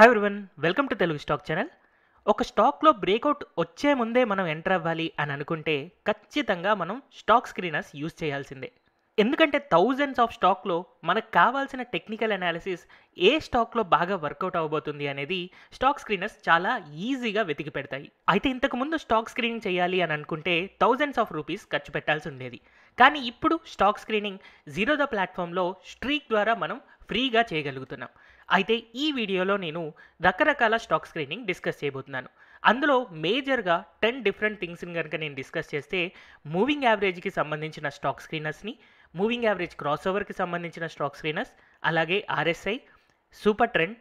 Hi everyone welcome to Telugu stock channel ఒక స్టాక్లో breakout వచ్చే ముందే మనం ఎంటర్ అవ్వాలి అని అనుకుంటే ఖచ్చితంగా మనం స్టాక్ స్క్రీనర్స్ యూజ్ చేయాల్సిందే ఎందుకంటే థౌజండ్స్ ఆఫ్ స్టాక్లో మనకు కావాల్సిన టెక్నికల్ అనాలిసిస్ ఏ స్టాక్లో బాగా వర్కౌట్ అవ్వబోతుంది అనేది స్టాక్ స్క్రీనర్స్ చాలా ఈజీగా వెతికి పెడతాయి అయితే ఇంతకుముందు స్టాక్ స్క్రీనింగ్ చేయాలి అని అనుకుంటే థౌజండ్స్ ఆఫ్ రూపీస్ ఖర్చు పెట్టాల్సి ఉండేది కానీ ఇప్పుడు స్టాక్ స్క్రీనింగ్ జీరో ద ప్లాట్ఫామ్లో స్ట్రీక్ ద్వారా మనం ఫ్రీగా చేయగలుగుతున్నాం అయితే ఈ వీడియోలో నేను రకరకాల స్టాక్ స్క్రీనింగ్ డిస్కస్ చేయబోతున్నాను అందులో మేజర్గా టెన్ డిఫరెంట్ థింగ్స్ని కనుక నేను డిస్కస్ చేస్తే మూవింగ్ యావరేజ్కి సంబంధించిన స్టాక్ స్క్రీనర్స్ని మూవింగ్ యావరేజ్ క్రాస్ ఓవర్కి సంబంధించిన స్టాక్ స్క్రీనర్స్ అలాగే RSI super trend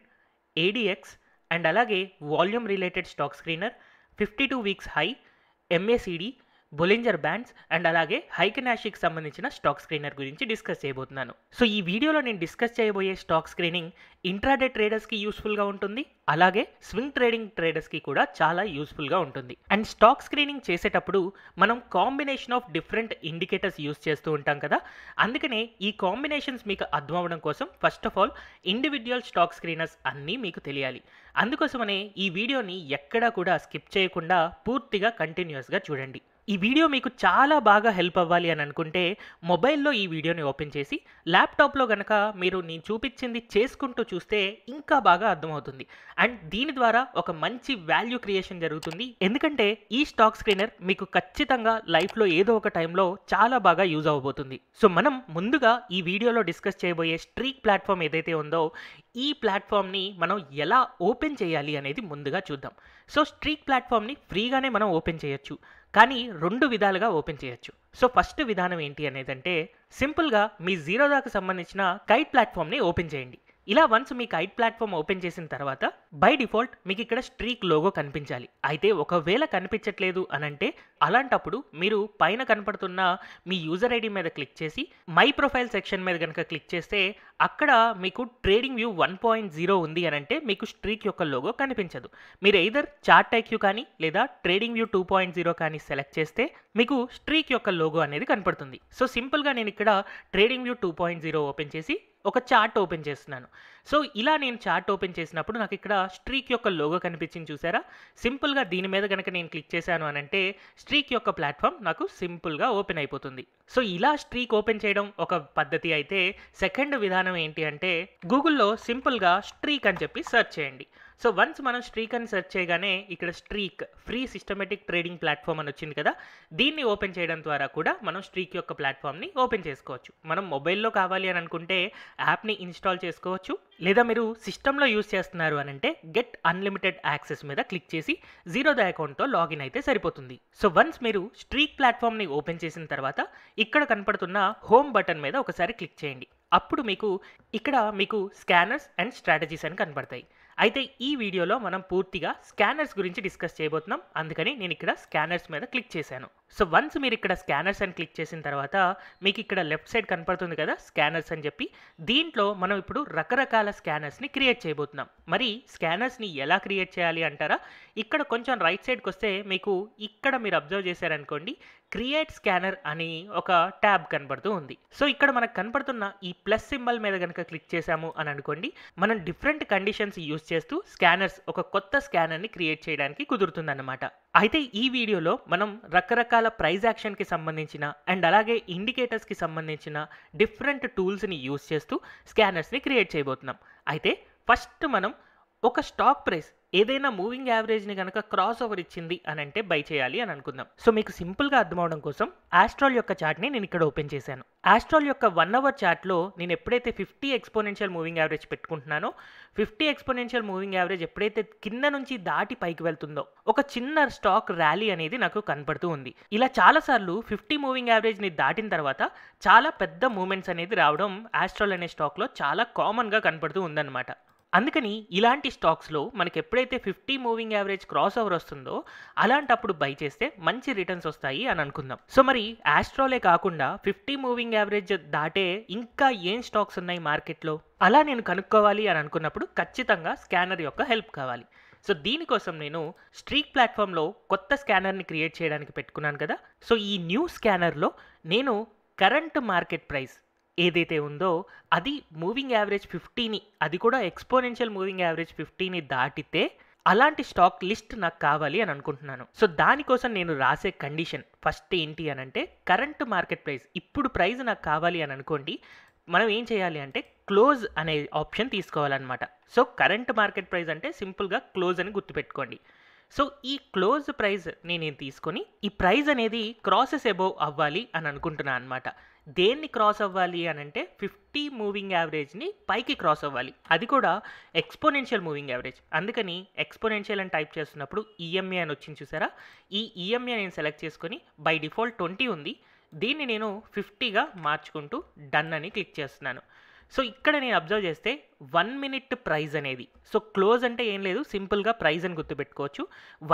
ADX and అలాగే volume related stock screener fifty two weeks high MACD Bollinger bands and అలాగే హైకనాషిక్ సంబంధించిన స్టాక్ స్క్రీనర్ గురించి డిస్కస్ చేయబోతున్నాను సో ఈ వీడియోలో నేను డిస్కస్ చేయబోయే స్టాక్ స్క్రీనింగ్ ఇంట్రాడే ట్రేడర్స్కి యూస్ఫుల్గా ఉంటుంది అలాగే స్వింగ్ ట్రేడింగ్ ట్రేడర్స్కి కూడా చాలా యూస్ఫుల్గా ఉంటుంది అండ్ స్టాక్ స్క్రీనింగ్ చేసేటప్పుడు మనం combination of different indicators use చేస్తూ ఉంటాం కదా అందుకనే ఈ కాంబినేషన్స్ మీకు అర్థం అవ్వడం కోసం first of all individual stock screeners అన్నీ మీకు తెలియాలి అందుకోసమనే ఈ వీడియోని ఎక్కడా కూడా స్కిప్ చేయకుండా పూర్తిగా కంటిన్యూస్గా చూడండి ఈ వీడియో మీకు చాలా బాగా హెల్ప్ అవ్వాలి అని అనుకుంటే మొబైల్లో ఈ వీడియోని ఓపెన్ చేసి ల్యాప్టాప్లో కనుక మీరు నేను చూపించింది చేసుకుంటూ చూస్తే ఇంకా బాగా అర్థమవుతుంది అండ్ దీని ద్వారా ఒక మంచి వాల్యూ క్రియేషన్ జరుగుతుంది ఎందుకంటే ఈ స్టాక్ స్క్రీనర్ మీకు ఖచ్చితంగా లైఫ్లో ఏదో ఒక టైంలో చాలా బాగా యూజ్ అవ్వబోతుంది సో మనం ముందుగా ఈ వీడియోలో డిస్కస్ చేయబోయే స్ట్రీక్ ప్లాట్ఫామ్ ఏదైతే ఉందో ఈ ప్లాట్ఫామ్ని మనం ఎలా ఓపెన్ చేయాలి అనేది ముందుగా చూద్దాం సో స్ట్రీక్ ప్లాట్ఫామ్ని ఫ్రీగానే మనం ఓపెన్ చేయొచ్చు కానీ రెండు విధాలుగా ఓపెన్ చేయొచ్చు సో ఫస్ట్ విధానం ఏంటి అనేదంటే సింపుల్గా మీ జీరోదాకు సంబంధించిన కైట్ ప్లాట్ఫామ్ని ఓపెన్ చేయండి ఇలా వన్స్ మీకు ఐట్ ప్లాట్ఫామ్ ఓపెన్ చేసిన తర్వాత బై డిఫాల్ట్ మీకు ఇక్కడ స్ట్రీక్ లోగో కనిపించాలి అయితే ఒకవేళ కనిపించట్లేదు అనంటే అలాంటప్పుడు మీరు పైన కనపడుతున్న మీ యూజర్ ఐడి మీద క్లిక్ చేసి మై ప్రొఫైల్ సెక్షన్ మీద కనుక క్లిక్ చేస్తే అక్కడ మీకు TradingView one point zero ఉంది అనంటే మీకు స్ట్రీక్ యొక్క లోగో కనిపించదు మీరు ఎయిదర్ చార్ట్ ఐక్యూ కానీ లేదా TradingView two point zero కానీ సెలెక్ట్ చేస్తే మీకు స్ట్రీక్ యొక్క లోగో అనేది కనపడుతుంది సో సింపుల్గా నేను ఇక్కడ TradingView two point zero open చేసి ఒక చార్ట్ ఓపెన్ చేస్తున్నాను సో ఇలా నేను చార్ట్ ఓపెన్ చేసినప్పుడు నాకు ఇక్కడ స్ట్రీక్ యొక్క లోగో కనిపించింది చూసారా సింపుల్గా దీని మీద కనుక నేను క్లిక్ చేశాను అని అంటే స్ట్రీక్ యొక్క ప్లాట్ఫామ్ నాకు సింపుల్గా ఓపెన్ అయిపోతుంది సో ఇలా స్ట్రీక్ ఓపెన్ చేయడం ఒక పద్ధతి అయితే సెకండ్ విధానం ఏంటి అంటే గూగుల్లో సింపుల్గా స్ట్రీక్ అని చెప్పి సెర్చ్ చేయండి సో వన్స్ మనం స్ట్రీక్ అని సెర్చ్ చేయగానే ఇక్కడ Streak free systematic trading platform అని వచ్చింది కదా దీన్ని ఓపెన్ చేయడం ద్వారా కూడా మనం స్ట్రీక్ యొక్క ప్లాట్ఫామ్ని ఓపెన్ చేసుకోవచ్చు మనం మొబైల్లో కావాలి అని అనుకుంటే యాప్ని ఇన్స్టాల్ చేసుకోవచ్చు లేదా మీరు సిస్టంలో యూస్ చేస్తున్నారు అని అంటే గెట్ అన్లిమిటెడ్ యాక్సెస్ మీద క్లిక్ చేసి జీరో ద అకౌంట్తో లాగిన్ అయితే సరిపోతుంది సో వన్స్ మీరు స్ట్రీక్ ప్లాట్ఫామ్ని ఓపెన్ చేసిన తర్వాత ఇక్కడ కనపడుతున్న హోమ్ బటన్ మీద ఒకసారి క్లిక్ చేయండి అప్పుడు మీకు ఇక్కడ మీకు స్కానర్స్ అండ్ స్ట్రాటజీస్ అని కనబడతాయి అయితే ఈ వీడియోలో మనం పూర్తిగా స్కానర్స్ గురించి డిస్కస్ చేయబోతున్నాం అందుకని నేను ఇక్కడ స్కానర్స్ మీద క్లిక్ చేశాను సో వన్స్ మీరు ఇక్కడ స్కానర్స్ అని క్లిక్ చేసిన తర్వాత మీకు ఇక్కడ లెఫ్ట్ సైడ్ కనపడుతుంది కదా స్కానర్స్ అని చెప్పి దీంట్లో మనం ఇప్పుడు రకరకాల స్కానర్స్ని క్రియేట్ చేయబోతున్నాం మరి స్కానర్స్ని ఎలా క్రియేట్ చేయాలి అంటారా ఇక్కడ కొంచెం రైట్ సైడ్కి వస్తే మీకు ఇక్కడ మీరు అబ్జర్వ్ చేశారనుకోండి క్రియేట్ స్కానర్ అని ఒక ట్యాబ్ కనబడుతూ ఉంది సో ఇక్కడ మనకు కనపడుతున్న ఈ ప్లస్ సింబల్ మీద కనుక క్లిక్ చేసాము అని అనుకోండి మనం డిఫరెంట్ కండిషన్స్ యూస్ చేస్తూ స్కానర్స్ ఒక కొత్త స్కానర్ని క్రియేట్ చేయడానికి కుదురుతుందన్నమాట అయితే ఈ వీడియోలో మనం రకరకాల ప్రైజ్ యాక్షన్కి సంబంధించిన అండ్ అలాగే ఇండికేటర్స్కి సంబంధించిన డిఫరెంట్ టూల్స్ని యూస్ చేస్తూ స్కానర్స్ని క్రియేట్ చేయబోతున్నాం అయితే ఫస్ట్ మనం ఒక స్టాక్ ప్రైస్ ఏదైనా మూవింగ్ యావరేజ్ని కనుక క్రాస్ ఓవర్ ఇచ్చింది అని అంటే బై చేయాలి అని అనుకుందాం సో మీకు సింపుల్గా అర్థమవడం కోసం ఆస్ట్రాల్ యొక్క చార్ట్ని నేను ఇక్కడ ఓపెన్ చేశాను ఆస్ట్రాల్ యొక్క వన్ అవర్ చార్ట్లో నేను ఎప్పుడైతే ఫిఫ్టీ ఎక్స్పోనెన్షియల్ మూవింగ్ యావరేజ్ పెట్టుకుంటున్నానో ఫిఫ్టీ ఎక్స్పోనెన్షియల్ మూవింగ్ యావరేజ్ ఎప్పుడైతే కింద నుంచి దాటి పైకి వెళ్తుందో ఒక చిన్న స్టాక్ ర్యాలీ అనేది నాకు కనపడుతూ ఉంది ఇలా చాలాసార్లు ఫిఫ్టీ మూవింగ్ యావరేజ్ని దాటిన తర్వాత చాలా పెద్ద మూమెంట్స్ అనేది రావడం ఆస్ట్రాల్ అనే స్టాక్లో చాలా కామన్గా కనపడుతూ ఉందన్నమాట అందుకని ఇలాంటి స్టాక్స్లో మనకి ఎప్పుడైతే fifty moving average cross over వస్తుందో అలాంటప్పుడు బై చేస్తే మంచి రిటర్న్స్ వస్తాయి అని అనుకుందాం సో మరి ఆస్ట్రోలే కాకుండా ఫిఫ్టీ మూవింగ్ యావరేజ్ దాటే ఇంకా ఏం స్టాక్స్ ఉన్నాయి మార్కెట్లో అలా నేను కనుక్కోవాలి అని అనుకున్నప్పుడు ఖచ్చితంగా స్కానర్ యొక్క హెల్ప్ కావాలి సో దీనికోసం నేను స్ట్రీక్ ప్లాట్ఫామ్లో కొత్త స్కానర్ని క్రియేట్ చేయడానికి పెట్టుకున్నాను కదా సో ఈ న్యూ స్కానర్లో నేను కరెంట్ మార్కెట్ ప్రైస్ ఏదైతే ఉందో అది మూవింగ్ యావరేజ్ ఫిఫ్టీని అది కూడా ఎక్స్పోనెన్షియల్ మూవింగ్ యావరేజ్ ఫిఫ్టీని దాటితే అలాంటి స్టాక్ లిస్ట్ నాకు కావాలి అని అనుకుంటున్నాను సో దానికోసం నేను రాసే కండిషన్ ఫస్ట్ ఏంటి అని అంటే కరెంట్ మార్కెట్ ప్రైస్ ఇప్పుడు ప్రైస్ నాకు కావాలి అని అనుకోండి మనం ఏం చేయాలి అంటే క్లోజ్ అనే ఆప్షన్ తీసుకోవాలన్నమాట సో కరెంట్ మార్కెట్ ప్రైస్ అంటే సింపుల్గా క్లోజ్ అని గుర్తుపెట్టుకోండి సో ఈ క్లోజ్ ప్రైజ్ నేను తీసుకొని ఈ ప్రైజ్ అనేది క్రాసెస్ అబోవ్ అవ్వాలి అని అనుకుంటున్నాను అనమాట దేన్ని క్రాస్ అవ్వాలి అని అంటే ఫిఫ్టీ మూవింగ్ యావరేజ్ని పైకి క్రాస్ అవ్వాలి అది కూడా ఎక్స్పోనెన్షియల్ మూవింగ్ యావరేజ్ అందుకని ఎక్స్పోనెన్షియల్ అని టైప్ చేస్తున్నప్పుడు ఈఎంఏ అని వచ్చింది చూసారా ఈ ఈఎంఏ నేను సెలెక్ట్ చేసుకొని బై డిఫాల్ట్ ట్వంటీ ఉంది దీన్ని నేను ఫిఫ్టీగా మార్చుకుంటూ డన్ అని క్లిక్ చేస్తున్నాను సో ఇక్కడ నేను అబ్జర్వ్ చేస్తే వన్ మినిట్ ప్రైజ్ అనేది సో క్లోజ్ అంటే ఏం లేదు సింపుల్గా ప్రైజ్ అని గుర్తుపెట్టుకోవచ్చు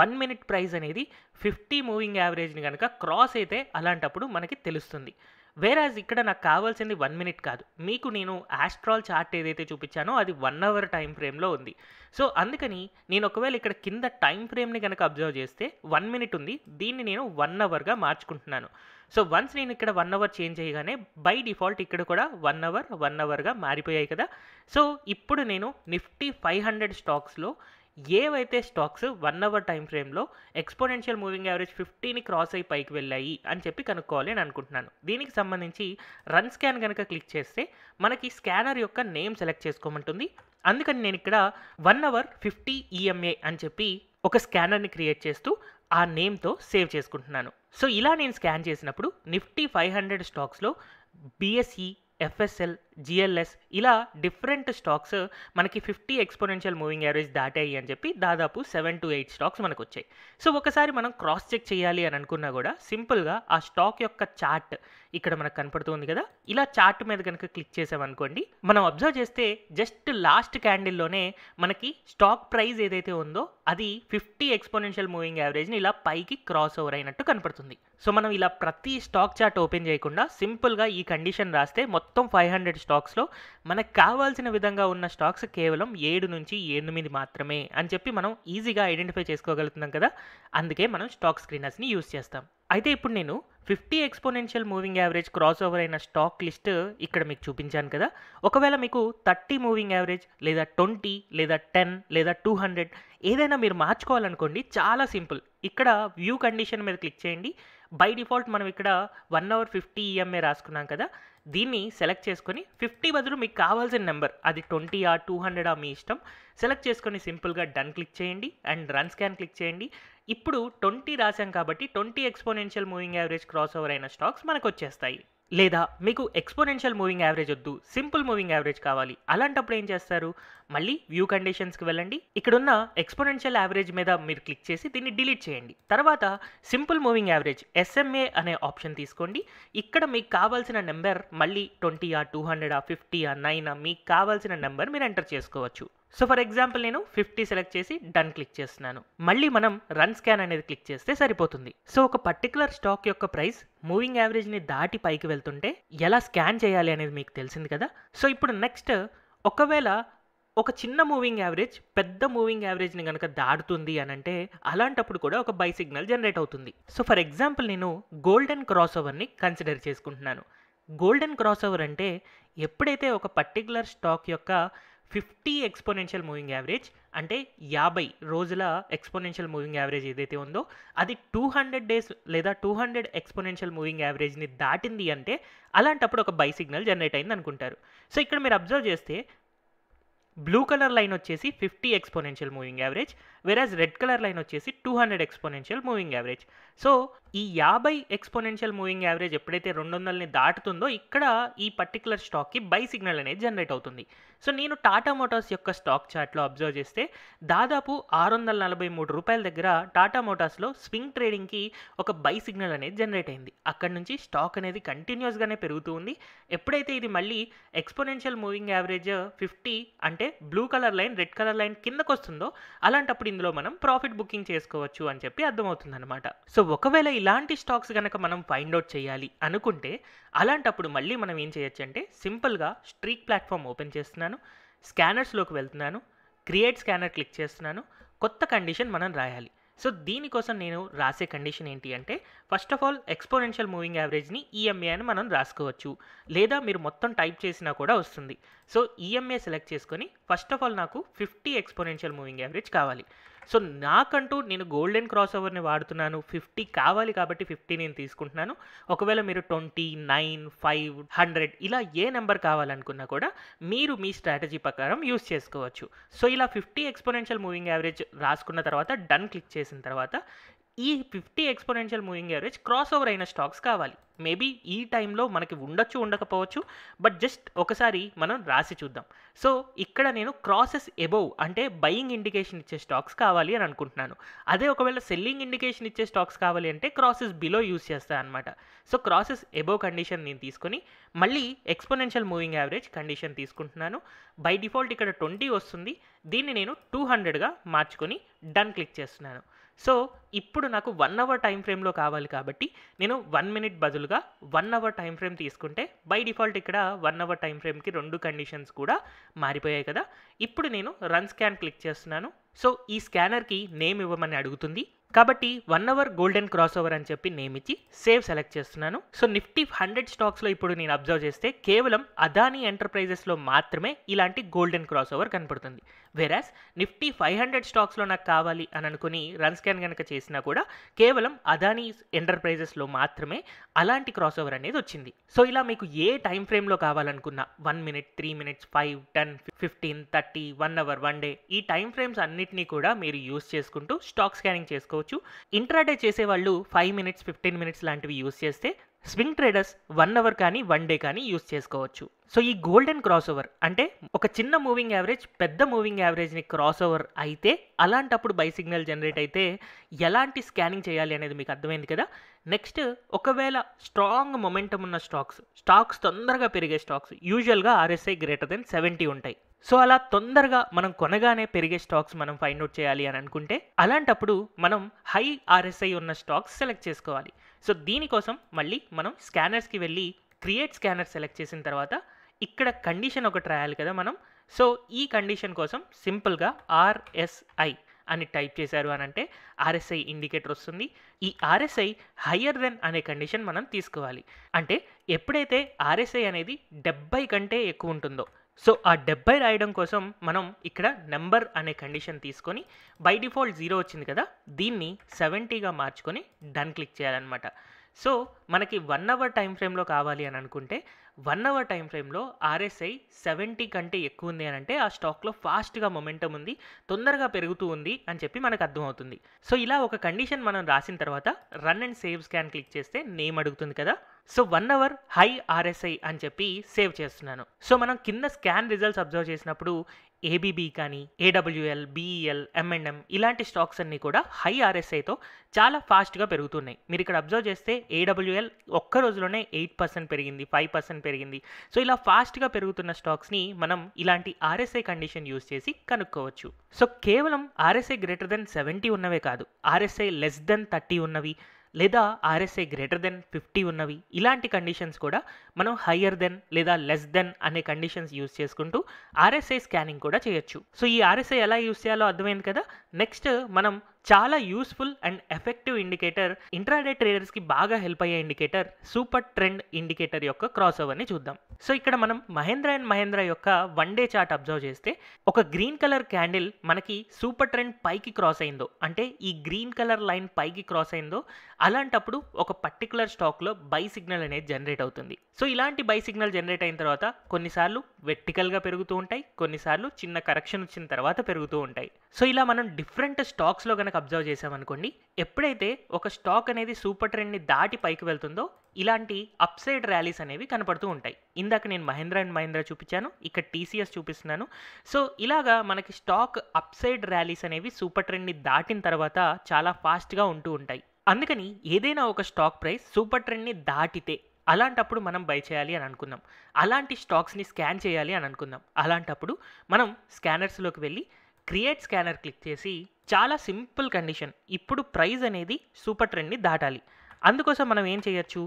వన్ మినిట్ ప్రైజ్ అనేది ఫిఫ్టీ మూవింగ్ యావరేజ్ని కనుక క్రాస్ అయితే అలాంటప్పుడు మనకి తెలుస్తుంది వేరాజ్ ఇక్కడ నాకు కావాల్సింది వన్ మినిట్ కాదు మీకు నేను ఆస్ట్రాల్ చార్ట్ ఏదైతే చూపించానో అది వన్ అవర్ టైం ఫ్రేమ్లో ఉంది సో అందుకని నేను ఒకవేళ ఇక్కడ కింద టైం ఫ్రేమ్ని కనుక అబ్జర్వ్ చేస్తే వన్ మినిట్ ఉంది దీన్ని నేను వన్ అవర్గా మార్చుకుంటున్నాను సో వన్స్ నేను ఇక్కడ వన్ అవర్ చేంజ్ చేయగానే బై డిఫాల్ట్ ఇక్కడ కూడా వన్ అవర్ వన్ అవర్గా మారిపోయాయి కదా సో ఇప్పుడు నేను నిఫ్టీ ఫైవ్ హండ్రెడ్ స్టాక్స్లో ఏవైతే స్టాక్స్ వన్ అవర్ టైం ఫ్రేమ్లో ఎక్స్పోనెన్షియల్ మూవింగ్ యావరేజ్ ఫిఫ్టీని క్రాస్ అయ్యి పైకి వెళ్ళాయి అని చెప్పి కనుక్కోవాలి అని అనుకుంటున్నాను దీనికి సంబంధించి రన్ స్కాన్ కనుక క్లిక్ చేస్తే మనకి స్కానర్ యొక్క నేమ్ సెలెక్ట్ చేసుకోమంటుంది అందుకని నేను ఇక్కడ వన్ అవర్ ఫిఫ్టీ ఈఎంఏ అని చెప్పి ఒక స్కానర్ని క్రియేట్ చేస్తూ ఆ నేమ్తో సేవ్ చేసుకుంటున్నాను సో ఇలా నేను స్కాన్ చేసినప్పుడు నిఫ్టీ ఫైవ్ హండ్రెడ్ స్టాక్స్లో బీఎస్ఈ ఎఫ్ఎస్ఎల్ జిఎల్ఎస్ ఇలా డిఫరెంట్ స్టాక్స్ మనకి ఫిఫ్టీ ఎక్స్పోనెన్షియల్ మూవింగ్ యావరేజ్ దాటాయి అని చెప్పి దాదాపు సెవెన్ టు ఎయిట్ స్టాక్స్ మనకు వచ్చాయి సో ఒకసారి మనం క్రాస్ చెక్ చేయాలి అని అనుకున్నా కూడా సింపుల్గా ఆ స్టాక్ యొక్క చార్ట్ ఇక్కడ మనకు కనపడుతుంది కదా ఇలా చార్ట్ మీద కనుక క్లిక్ చేసామనుకోండి మనం అబ్జర్వ్ చేస్తే జస్ట్ లాస్ట్ క్యాండిల్లోనే మనకి స్టాక్ ప్రైస్ ఏదైతే ఉందో అది ఫిఫ్టీ ఎక్స్పోనెన్షియల్ మూవింగ్ యావరేజ్ని ఇలా పైకి క్రాస్ ఓవర్ అయినట్టు కనపడుతుంది సో మనం ఇలా ప్రతి స్టాక్ చార్ట్ ఓపెన్ చేయకుండా సింపుల్గా ఈ కండిషన్ రాస్తే మొత్తం ఫైవ్ హండ్రెడ్ స్టాక్స్లో మనకు కావాల్సిన విధంగా ఉన్న స్టాక్స్ కేవలం ఏడు నుంచి ఎనిమిది మాత్రమే అని చెప్పి మనం ఈజీగా ఐడెంటిఫై చేసుకోగలుగుతున్నాం కదా అందుకే మనం స్టాక్ స్క్రీనర్స్ని యూస్ చేస్తాం అయితే ఇప్పుడు నేను fifty exponential moving average cross over అయిన స్టాక్ లిస్ట్ ఇక్కడ మీకు చూపించాను కదా ఒకవేళ మీకు థర్టీ మూవింగ్ యావరేజ్ లేదా ట్వంటీ లేదా టెన్ లేదా టూ హండ్రెడ్ ఏదైనా మీరు మార్చుకోవాలనుకోండి చాలా సింపుల్ ఇక్కడ వ్యూ కండిషన్ మీద క్లిక్ చేయండి బై డిఫాల్ట్ మనం ఇక్కడ one hour fifty EMA e రాసుకున్నాం కదా దీన్ని సెలెక్ట్ చేసుకొని ఫిఫ్టీ బదులు మీకు కావాల్సిన నెంబర్ అది ట్వంటీ ఆ టూ హండ్రెడ్ ఆ మీ ఇష్టం సెలెక్ట్ చేసుకొని సింపుల్గా డన్ క్లిక్ చేయండి అండ్ రన్ స్కాన్ క్లిక్ చేయండి ఇప్పుడు ట్వంటీ రాసాం కాబట్టి twenty exponential moving average cross over అయిన స్టాక్స్ మనకు వచ్చేస్తాయి లేదా మీకు ఎక్స్పోనెన్షియల్ మూవింగ్ యావరేజ్ వద్దు సింపుల్ మూవింగ్ యావరేజ్ కావాలి అలాంటప్పుడు ఏం చేస్తారు మళ్ళీ వ్యూ కండిషన్స్కి వెళ్ళండి ఇక్కడున్న ఎక్స్పోనెన్షియల్ యావరేజ్ మీద మీరు క్లిక్ చేసి దీన్ని డిలీట్ చేయండి తర్వాత సింపుల్ మూవింగ్ యావరేజ్ ఎస్ఎంఏ అనే ఆప్షన్ తీసుకోండి ఇక్కడ మీకు కావాల్సిన నెంబర్ మళ్ళీ ట్వంటీ ఆ టూ హండ్రెడ్ ఆ ఫిఫ్టీ ఆ నైన్ ఆ మీకు కావాల్సిన నెంబర్ మీరు ఎంటర్ చేసుకోవచ్చు సో ఫర్ ఎగ్జాంపుల్ నేను ఫిఫ్టీ సెలెక్ట్ చేసి డన్ క్లిక్ చేస్తున్నాను మళ్ళీ మనం రన్ స్కాన్ అనేది క్లిక్ చేస్తే సరిపోతుంది సో ఒక పర్టికులర్ స్టాక్ యొక్క ప్రైస్ మూవింగ్ యావరేజ్ని దాటి పైకి వెళ్తుంటే ఎలా స్కాన్ చేయాలి అనేది మీకు తెలిసింది కదా సో ఇప్పుడు నెక్స్ట్ ఒకవేళ ఒక చిన్న మూవింగ్ యావరేజ్ పెద్ద మూవింగ్ యావరేజ్ని కనుక దాడుతుంది అని అంటే అలాంటప్పుడు కూడా ఒక బై సిగ్నల్ జనరేట్ అవుతుంది సో ఫర్ ఎగ్జాంపుల్ నేను గోల్డెన్ క్రాస్ ఓవర్ని కన్సిడర్ చేసుకుంటున్నాను గోల్డెన్ క్రాస్ ఓవర్ అంటే ఎప్పుడైతే ఒక పర్టికులర్ స్టాక్ యొక్క ఫిఫ్టీ ఎక్స్పోనెన్షియల్ మూవింగ్ యావరేజ్ అంటే యాభై రోజుల ఎక్స్పోనెన్షియల్ మూవింగ్ యావరేజ్ ఏదైతే ఉందో అది టూ హండ్రెడ్ డేస్ లేదా టూ హండ్రెడ్ ఎక్స్పోనెన్షియల్ మూవింగ్ యావరేజ్ని దాటింది అంటే అలాంటప్పుడు ఒక బై సిగ్నల్ జనరేట్ అయింది అనుకుంటారు సో ఇక్కడ మీరు అబ్జర్వ్ చేస్తే బ్లూ కలర్ లైన్ వచ్చేసి ఫిఫ్టీ ఎక్స్పోనెన్షియల్ మూవింగ్ యావరేజ్ వెరాజ్ రెడ్ కలర్ లైన్ వచ్చేసి two hundred exponential moving average so ఈ యాభై ఎక్స్పోనెన్షియల్ మూవింగ్ యావరేజ్ ఎప్పుడైతే రెండు వందలని దాటుతుందో ఇక్కడ ఈ పర్టికులర్ స్టాక్కి బై సిగ్నల్ అనేది జనరేట్ అవుతుంది సో నేను టాటా మోటార్స్ యొక్క స్టాక్ చార్ట్లో అబ్జర్వ్ చేస్తే దాదాపు ఆరు వందల నలభై మూడు రూపాయల దగ్గర టాటా మోటార్స్లో స్వింగ్ ట్రేడింగ్కి ఒక బై సిగ్నల్ అనేది జనరేట్ అయింది అక్కడ నుంచి స్టాక్ అనేది కంటిన్యూస్గానే పెరుగుతూ ఉంది ఎప్పుడైతే ఇది మళ్ళీ ఎక్స్పోనెన్షియల్ మూవింగ్ యావరేజ్ ఫిఫ్టీ అంటే blue colour line red colour line కిందకు వస్తుందో అలాంటప్పుడు ఇందులో మనం ప్రాఫిట్ బుకింగ్ చేసుకోవచ్చు అని చెప్పి అర్థమవుతుంది అనమాట సో ఒకవేళ ఇలాంటి స్టాక్స్ కనుక మనం ఫైండ్ అవుట్ చేయాలి అనుకుంటే అలాంటప్పుడు మళ్ళీ మనం ఏం చేయొచ్చు అంటే సింపుల్గా స్ట్రీక్ ప్లాట్ఫామ్ ఓపెన్ చేస్తున్నాను స్కానర్స్లోకి వెళ్తున్నాను క్రియేట్ స్కానర్ క్లిక్ చేస్తున్నాను కొత్త కండిషన్ మనం రాయాలి సో దీనికోసం నేను రాసే కండిషన్ ఏంటి అంటే first of all exponential moving యావరేజ్ని ఈఎంఏ అని మనం రాసుకోవచ్చు లేదా మీరు మొత్తం టైప్ చేసినా కూడా వస్తుంది సో ఈఎంఏ e సెలెక్ట్ చేసుకొని ఫస్ట్ ఆఫ్ ఆల్ నాకు ఫిఫ్టీ ఎక్స్పోనెన్షియల్ మూవింగ్ యావరేజ్ కావాలి సో నాకంటూ నేను గోల్డెన్ క్రాస్ ఓవర్ని వాడుతున్నాను ఫిఫ్టీ కావాలి కాబట్టి ఫిఫ్టీ నేను తీసుకుంటున్నాను ఒకవేళ మీరు ట్వంటీ నైన్ ఫైవ్ హండ్రెడ్ ఇలా ఏ నెంబర్ కావాలనుకున్నా కూడా మీరు మీ స్ట్రాటజీ ప్రకారం యూస్ చేసుకోవచ్చు సో ఇలా ఫిఫ్టీ ఎక్స్పోనెన్షియల్ మూవింగ్ యావరేజ్ రాసుకున్న తర్వాత డన్ క్లిక్ చేసిన తర్వాత ఈ fifty exponential moving average cross over అయిన స్టాక్స్ కావాలి మేబీ ఈ టైంలో మనకి ఉండొచ్చు ఉండకపోవచ్చు బట్ జస్ట్ ఒకసారి మనం రాసి చూద్దాం సో ఇక్కడ నేను క్రాసెస్ ఎబోవ్ అంటే బయింగ్ ఇండికేషన్ ఇచ్చే స్టాక్స్ కావాలి అని అనుకుంటున్నాను అదే ఒకవేళ సెల్లింగ్ ఇండికేషన్ ఇచ్చే స్టాక్స్ కావాలి అంటే క్రాసెస్ బిలో యూస్ చేస్తాను అనమాట సో క్రాసెస్ ఎబోవ్ కండిషన్ నేను తీసుకొని మళ్ళీ ఎక్స్పోనెన్షియల్ మూవింగ్ యావరేజ్ కండిషన్ తీసుకుంటున్నాను బై డిఫాల్ట్ ఇక్కడ ట్వంటీ వస్తుంది దీన్ని నేను టూ హండ్రెడ్గా మార్చుకొని డన్ క్లిక్ చేస్తున్నాను సో ఇప్పుడు నాకు వన్ అవర్ టైం ఫ్రేమ్లో కావాలి కాబట్టి నేను వన్ మినిట్ బదులుగా వన్ అవర్ టైం ఫ్రేమ్ తీసుకుంటే బై డిఫాల్ట్ ఇక్కడ వన్ అవర్ టైం ఫ్రేమ్కి రెండు కండిషన్స్ కూడా మారిపోయాయి కదా ఇప్పుడు నేను రన్ స్కాన్ క్లిక్ చేస్తున్నాను సో ఈ స్కానర్కి నేమ్ ఇవ్వమని అడుగుతుంది కాబట్టి one hour golden cross over అని చెప్పి నేమ్ ఇచ్చి సేవ్ సెలెక్ట్ చేస్తున్నాను సో నిఫ్టీ హండ్రెడ్ స్టాక్స్లో ఇప్పుడు నేను అబ్జర్వ్ చేస్తే కేవలం అదానీ ఎంటర్ప్రైజెస్లో మాత్రమే ఇలాంటి గోల్డెన్ క్రాస్ ఓవర్ కనపడుతుంది వెరాస్ నిఫ్టీ ఫైవ్ హండ్రెడ్ స్టాక్స్లో నాకు కావాలి అని అనుకుని రన్ స్కాన్ కనుక చేసినా కూడా కేవలం అదానీ ఎంటర్ప్రైజెస్లో మాత్రమే అలాంటి క్రాస్ ఓవర్ అనేది వచ్చింది సో ఇలా మీకు ఏ టైం ఫ్రేమ్లో కావాలనుకున్నా one minute three minutes five ten fifteen thirty one hour one day ఈ టైం ఫ్రేమ్స్ అన్నిటినీ కూడా మీరు యూస్ చేసుకుంటూ స్టాక్ స్కానింగ్ చేసుకోవచ్చు ఇంట్రాడే చేసే వాళ్ళు ఫైవ్ మినిట్స్ ఫిఫ్టీన్ మినిట్స్ లాంటివి యూస్ చేస్తే స్వింగ్ ట్రేడర్స్ వన్ అవర్ కానీ వన్ డే కానీ యూస్ చేసుకోవచ్చు సో ఈ గోల్డెన్ క్రాస్ ఓవర్ అంటే ఒక చిన్న మూవింగ్ యావరేజ్ పెద్ద మూవింగ్ యావరేజ్ని క్రాస్ ఓవర్ అయితే అలాంటప్పుడు బై సిగ్నల్ జనరేట్ అయితే ఎలాంటి స్కానింగ్ చేయాలి అనేది మీకు అర్థమైంది కదా నెక్స్ట్ ఒకవేళ స్ట్రాంగ్ మొమెంటం ఉన్న స్టాక్స్ స్టాక్స్ తొందరగా పెరిగే స్టాక్స్ యూజువల్గా ఆర్ఎస్ఐ గ్రేటర్ దెన్ సెవెంటీ ఉంటాయి సో అలా తొందరగా మనం కొనగానే పెరిగే స్టాక్స్ మనం ఫైండ్ అవుట్ చేయాలి అని అనుకుంటే అలాంటప్పుడు మనం హై ఆర్ఎస్ఐ ఉన్న స్టాక్స్ సెలెక్ట్ చేసుకోవాలి సో దీనికోసం మళ్ళీ మనం స్కానర్స్కి వెళ్ళి క్రియేట్ స్కానర్ సెలెక్ట్ చేసిన తర్వాత ఇక్కడ కండిషన్ ఒకటి రాయాలి కదా మనం సో ఈ కండిషన్ కోసం సింపుల్గా ఆర్ఎస్ఐ అని టైప్ చేశారు అని అంటే ఆర్ఎస్ఐ ఇండికేటర్ వస్తుంది ఈ ఆర్ఎస్ఐ హయ్యర్ దెన్ అనే కండిషన్ మనం తీసుకోవాలి అంటే ఎప్పుడైతే ఆర్ఎస్ఐ అనేది డెబ్బై కంటే ఎక్కువ ఉంటుందో సో ఆ డెబ్బై రాయడం కోసం మనం ఇక్కడ నెంబర్ అనే కండిషన్ తీసుకొని బై డిఫాల్ట్ జీరో వచ్చింది కదా దీన్ని సెవెంటీగా మార్చుకొని డన్ క్లిక్ చేయాలన్నమాట సో మనకి వన్ అవర్ టైం ఫ్రేమ్లో కావాలి అని అనుకుంటే వన్ అవర్ టైం ఫ్రేమ్లో ఆర్ఎస్ఐ సెవెంటీ కంటే ఎక్కువ ఉంది అని అంటే ఆ స్టాక్లో ఫాస్ట్గా మొమెంటం ఉంది తొందరగా పెరుగుతూ ఉంది అని చెప్పి మనకు అర్థమవుతుంది సో ఇలా ఒక కండిషన్ మనం రాసిన తర్వాత run and save scan click చేస్తే నేమ్ అడుగుతుంది కదా so one hour high RSI అని చెప్పి సేవ్ చేస్తున్నాను సో మనం కింద స్కాన్ రిజల్ట్స్ అబ్జర్వ్ చేసినప్పుడు ఏబీబీ కానీ ఏడబ్ల్యూఎల్ బీఈఎల్ ఎంఎన్ఎం ఇలాంటి స్టాక్స్ అన్నీ కూడా హై ఆర్ఎస్ఐతో చాలా ఫాస్ట్గా పెరుగుతున్నాయి మీరు ఇక్కడ అబ్జర్వ్ చేస్తే ఏడబ్ల్యూఎల్ ఒక్క రోజులోనే ఎయిట్ పర్సెంట్ పెరిగింది ఫైవ్ పర్సెంట్ పెరిగింది సో ఇలా ఫాస్ట్గా పెరుగుతున్న స్టాక్స్ని మనం ఇలాంటి ఆర్ఎస్ఐ కండిషన్ యూస్ చేసి కనుక్కోవచ్చు సో కేవలం ఆర్ఎస్ఐ గ్రేటర్ దెన్ సెవెంటీ ఉన్నవే కాదు ఆర్ఎస్ఐ లెస్ దెన్ థర్టీ ఉన్నవి లేదా ఆర్ఎస్ఐ గ్రేటర్ దెన్ ఫిఫ్టీ ఉన్నవి ఇలాంటి కండిషన్స్ కూడా మనం హయ్యర్ దెన్ లేదా లెస్ దెన్ అనే కండిషన్స్ యూస్ చేసుకుంటూ ఆర్ఎస్ఐ స్కానింగ్ కూడా చేయొచ్చు సో ఈ ఆర్ఎస్ఐ ఎలా యూస్ చేయాలో అర్థమైంది కదా నెక్స్ట్ మనం చాలా useful and effective indicator intraday ట్రేడర్స్కి బాగా హెల్ప్ అయ్యే ఇండికేటర్ సూపర్ ట్రెండ్ ఇండికేటర్ యొక్క క్రాస్ ఓవర్ని చూద్దాం సో ఇక్కడ మనం మహేంద్ర అండ్ మహేంద్ర యొక్క వన్ డే చార్ట్ అబ్జర్వ్ చేస్తే ఒక గ్రీన్ కలర్ క్యాండిల్ మనకి సూపర్ ట్రెండ్ పైకి క్రాస్ అయిందో అంటే ఈ గ్రీన్ కలర్ లైన్ పైకి క్రాస్ అయిందో అలాంటప్పుడు ఒక పర్టికులర్ స్టాక్లో బై సిగ్నల్ అనేది జనరేట్ అవుతుంది సో ఇలాంటి బై సిగ్నల్ జనరేట్ అయిన తర్వాత కొన్నిసార్లు వెర్టికల్గా పెరుగుతూ ఉంటాయి కొన్నిసార్లు చిన్న కరెక్షన్ వచ్చిన తర్వాత పెరుగుతూ ఉంటాయి సో ఇలా మనం డిఫరెంట్ స్టాక్స్లో కనుక అబ్జర్వ్ చేసామనుకోండి ఎప్పుడైతే ఒక స్టాక్ అనేది సూపర్ ట్రెండ్ని దాటి పైకి వెళ్తుందో ఇలాంటి అప్సైడ్ ర్యాలీస్ అనేవి కనపడుతూ ఉంటాయి ఇందాక నేను మహేంద్ర అండ్ మహేంద్ర చూపించాను ఇక్కడ టీసీఎస్ చూపిస్తున్నాను సో ఇలాగా మనకి స్టాక్ అప్సైడ్ ర్యాలీస్ అనేవి సూపర్ ట్రెండ్ని దాటిన తర్వాత చాలా ఫాస్ట్గా ఉంటూ ఉంటాయి అందుకని ఏదైనా ఒక స్టాక్ ప్రైస్ సూపర్ ట్రెండ్ని దాటితే అలాంటప్పుడు మనం బై చేయాలి అని అనుకుందాం అలాంటి స్టాక్స్ని స్కాన్ చేయాలి అని అనుకుందాం అలాంటప్పుడు మనం స్కానర్స్లోకి వెళ్ళి క్రియేట్ స్కానర్ క్లిక్ చేసి చాలా సింపుల్ కండిషన్ ఇప్పుడు ప్రైజ్ అనేది సూపర్ ట్రెండ్ని దాటాలి అందుకోసం మనం ఏం చేయొచ్చు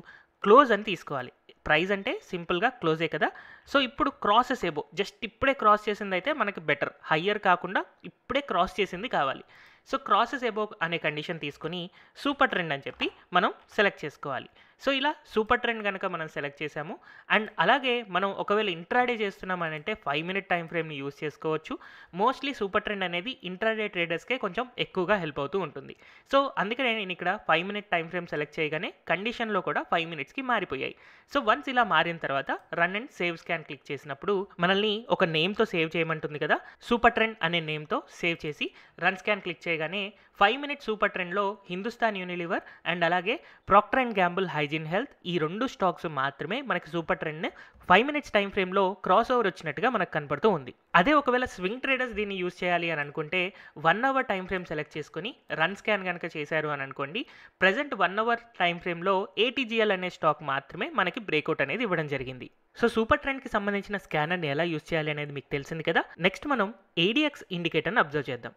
క్లోజ్ అని తీసుకోవాలి ప్రైజ్ అంటే సింపుల్గా క్లోజే కదా సో ఇప్పుడు క్రాసెస్ ఏబో జస్ట్ ఇప్పుడే క్రాస్ చేసింది అయితే మనకి బెటర్ హయ్యర్ కాకుండా ఇప్పుడే క్రాస్ చేసింది కావాలి సో క్రాసెస్ ఏబో అనే కండిషన్ తీసుకొని సూపర్ ట్రెండ్ అని చెప్పి మనం సెలెక్ట్ చేసుకోవాలి సో ఇలా సూపర్ ట్రెండ్ కనుక మనం సెలెక్ట్ చేసాము అండ్ అలాగే మనం ఒకవేళ ఇంట్రాడే చేస్తున్నామనంటే ఫైవ్ మినిట్ టైం ఫ్రేమ్ని యూస్ చేసుకోవచ్చు మోస్ట్లీ సూపర్ ట్రెండ్ అనేది ఇంట్రాడే ట్రేడర్స్కే కొంచెం ఎక్కువగా హెల్ప్ అవుతూ ఉంటుంది సో అందుకనే నేను ఇక్కడ five minute time frame select చేయగానే కండిషన్లో కూడా ఫైవ్ మినిట్స్కి మారిపోయాయి సో వన్స్ ఇలా మారిన తర్వాత run and save scan click చేసినప్పుడు మనల్ని ఒక నేమ్తో సేవ్ చేయమంటుంది కదా సూపర్ ట్రెండ్ అనే నేమ్తో సేవ్ చేసి రన్ స్కాన్ క్లిక్ చేయగానే ఫైవ్ మినిట్ సూపర్ ట్రెండ్లో హిందుస్థాన్ యూనిలివర్ అండ్ అలాగే Procter and Gamble high hygiene health ఈ రెండు స్టాక్స్ మాత్రమే మనకి super trend five minutes time ఫ్రేమ్లో క్రాస్ ఓవర్ వచ్చినట్టుగా మనకు కనపడుతూ ఉంది అదే ఒకవేళ స్వింగ్ ట్రేడర్స్ దీన్ని యూజ్ చేయాలి అని అనుకుంటే one hour time frame select చేసుకుని రన్ స్కాన్ కనుక చేశారు అని అనుకోండి ప్రజెంట్ వన్ అవర్ టైం ఫ్రేమ్లో ఏటీజీఎల్ అనే స్టాక్ మాత్రమే మనకి బ్రేక్అవుట్ అనేది ఇవ్వడం జరిగింది సో సూపర్ ట్రెండ్కి సంబంధించిన స్కానర్ని ఎలా యూజ్ చేయాలి అనేది మీకు తెలిసింది కదా నెక్స్ట్ మనం ఏడిఎక్స్ ఇండికేటర్ని అబ్జర్వ్ చేద్దాం